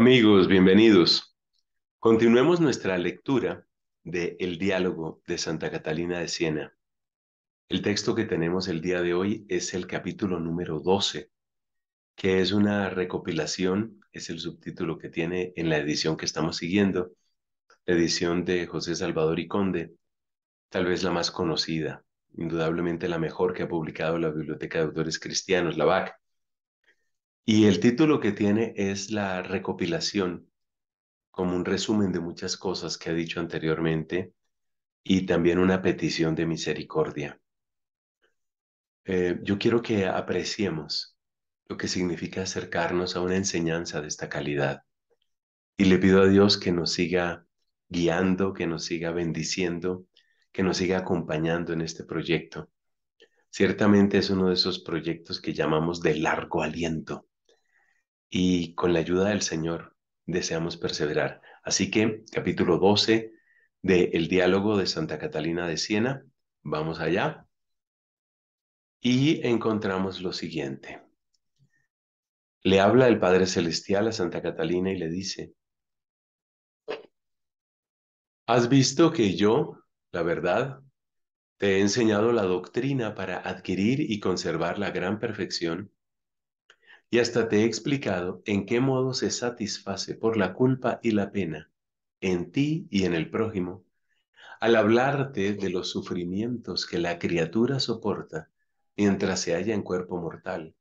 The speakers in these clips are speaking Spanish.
Amigos, bienvenidos. Continuemos nuestra lectura de El diálogo de Santa Catalina de Siena. El texto que tenemos el día de hoy es el capítulo número 12, que es una recopilación, es el subtítulo que tiene en la edición que estamos siguiendo, la edición de José Salvador y Conde, tal vez la más conocida, indudablemente la mejor que ha publicado la Biblioteca de Autores Cristianos, la BAC. Y el título que tiene es la recopilación, como un resumen de muchas cosas que ha dicho anteriormente y también una petición de misericordia. Eh, yo quiero que apreciemos lo que significa acercarnos a una enseñanza de esta calidad. Y le pido a Dios que nos siga guiando, que nos siga bendiciendo, que nos siga acompañando en este proyecto. Ciertamente es uno de esos proyectos que llamamos de largo aliento y con la ayuda del Señor deseamos perseverar. Así que capítulo 12 del el diálogo de Santa Catalina de Siena, vamos allá y encontramos lo siguiente. Le habla el Padre Celestial a Santa Catalina y le dice, ¿has visto que yo, la verdad, te he enseñado la doctrina para adquirir y conservar la gran perfección? y hasta te he explicado en qué modo se satisface por la culpa y la pena, en ti y en el prójimo, al hablarte de los sufrimientos que la criatura soporta mientras se halla en cuerpo mortal,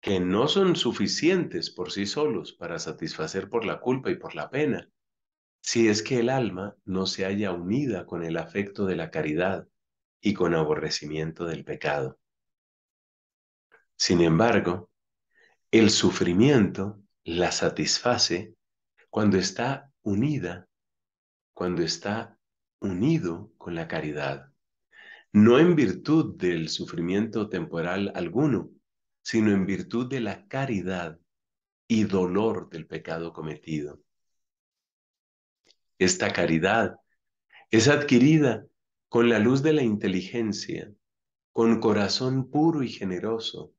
que no son suficientes por sí solos para satisfacer por la culpa y por la pena, si es que el alma no se haya unida con el afecto de la caridad y con aborrecimiento del pecado. Sin embargo, el sufrimiento la satisface cuando está unida, cuando está unido con la caridad, no en virtud del sufrimiento temporal alguno, sino en virtud de la caridad y dolor del pecado cometido. Esta caridad es adquirida con la luz de la inteligencia, con corazón puro y generoso,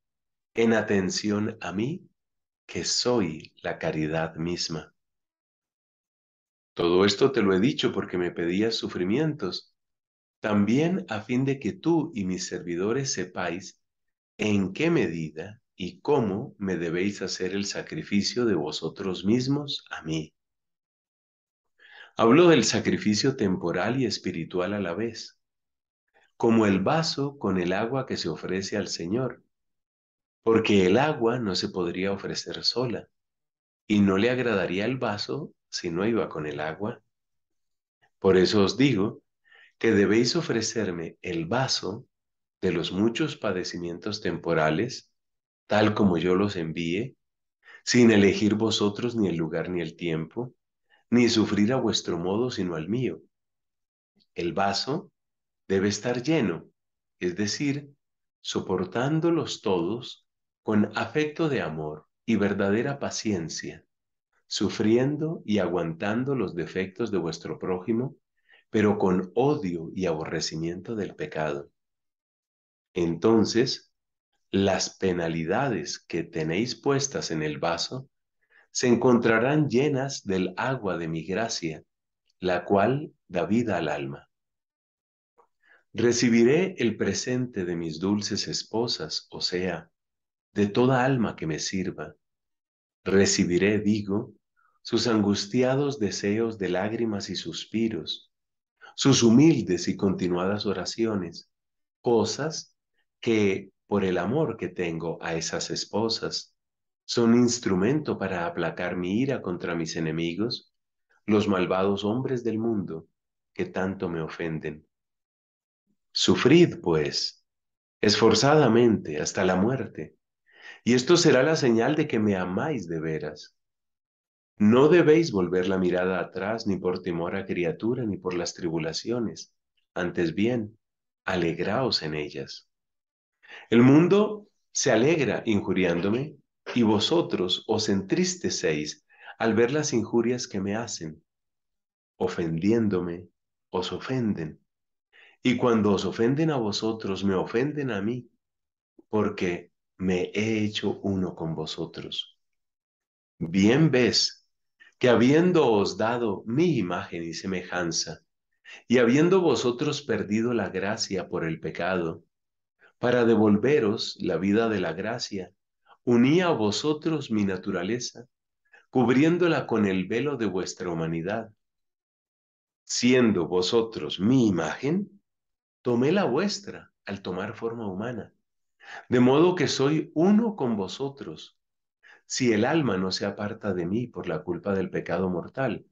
en atención a mí, que soy la caridad misma. Todo esto te lo he dicho porque me pedías sufrimientos, también a fin de que tú y mis servidores sepáis en qué medida y cómo me debéis hacer el sacrificio de vosotros mismos a mí. Hablo del sacrificio temporal y espiritual a la vez, como el vaso con el agua que se ofrece al Señor porque el agua no se podría ofrecer sola y no le agradaría el vaso si no iba con el agua. Por eso os digo que debéis ofrecerme el vaso de los muchos padecimientos temporales, tal como yo los envíe, sin elegir vosotros ni el lugar ni el tiempo, ni sufrir a vuestro modo sino al mío. El vaso debe estar lleno, es decir, soportándolos todos con afecto de amor y verdadera paciencia, sufriendo y aguantando los defectos de vuestro prójimo, pero con odio y aborrecimiento del pecado. Entonces, las penalidades que tenéis puestas en el vaso se encontrarán llenas del agua de mi gracia, la cual da vida al alma. Recibiré el presente de mis dulces esposas, o sea, de toda alma que me sirva. Recibiré, digo, sus angustiados deseos de lágrimas y suspiros, sus humildes y continuadas oraciones, cosas que, por el amor que tengo a esas esposas, son instrumento para aplacar mi ira contra mis enemigos, los malvados hombres del mundo que tanto me ofenden. Sufrid, pues, esforzadamente hasta la muerte y esto será la señal de que me amáis de veras. No debéis volver la mirada atrás ni por temor a criatura ni por las tribulaciones, antes bien, alegraos en ellas. El mundo se alegra injuriándome y vosotros os entristecéis al ver las injurias que me hacen. Ofendiéndome, os ofenden. Y cuando os ofenden a vosotros, me ofenden a mí, porque me he hecho uno con vosotros. Bien ves que habiéndoos dado mi imagen y semejanza, y habiendo vosotros perdido la gracia por el pecado, para devolveros la vida de la gracia, uní a vosotros mi naturaleza, cubriéndola con el velo de vuestra humanidad. Siendo vosotros mi imagen, tomé la vuestra al tomar forma humana de modo que soy uno con vosotros, si el alma no se aparta de mí por la culpa del pecado mortal,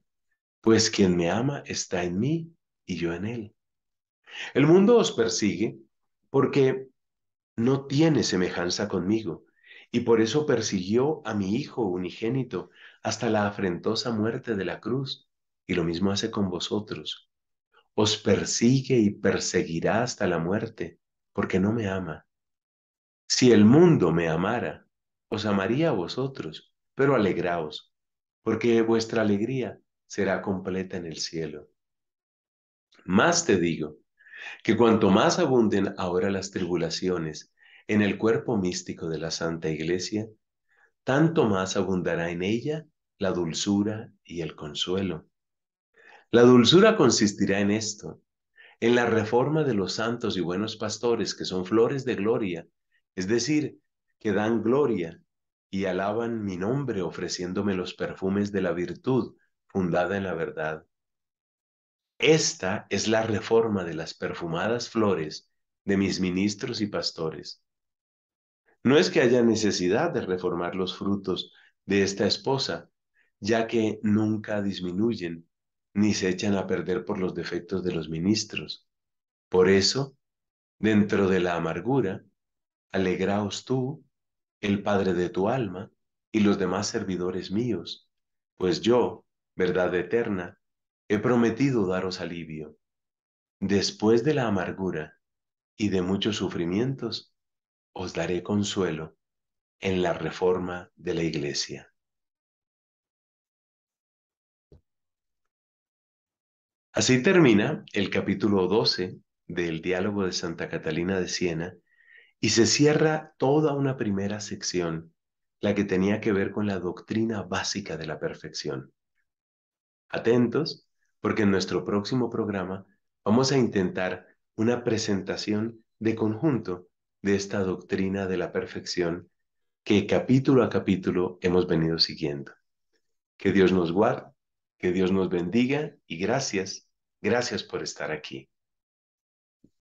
pues quien me ama está en mí y yo en él. El mundo os persigue porque no tiene semejanza conmigo, y por eso persiguió a mi Hijo unigénito hasta la afrentosa muerte de la cruz, y lo mismo hace con vosotros. Os persigue y perseguirá hasta la muerte, porque no me ama. Si el mundo me amara, os amaría a vosotros, pero alegraos, porque vuestra alegría será completa en el cielo. Más te digo, que cuanto más abunden ahora las tribulaciones en el cuerpo místico de la Santa Iglesia, tanto más abundará en ella la dulzura y el consuelo. La dulzura consistirá en esto, en la reforma de los santos y buenos pastores, que son flores de gloria es decir, que dan gloria y alaban mi nombre ofreciéndome los perfumes de la virtud fundada en la verdad. Esta es la reforma de las perfumadas flores de mis ministros y pastores. No es que haya necesidad de reformar los frutos de esta esposa, ya que nunca disminuyen ni se echan a perder por los defectos de los ministros. Por eso, dentro de la amargura, Alegraos tú, el Padre de tu alma, y los demás servidores míos, pues yo, verdad eterna, he prometido daros alivio. Después de la amargura y de muchos sufrimientos, os daré consuelo en la reforma de la iglesia. Así termina el capítulo 12 del diálogo de Santa Catalina de Siena y se cierra toda una primera sección, la que tenía que ver con la doctrina básica de la perfección. Atentos, porque en nuestro próximo programa vamos a intentar una presentación de conjunto de esta doctrina de la perfección que capítulo a capítulo hemos venido siguiendo. Que Dios nos guarde, que Dios nos bendiga y gracias, gracias por estar aquí.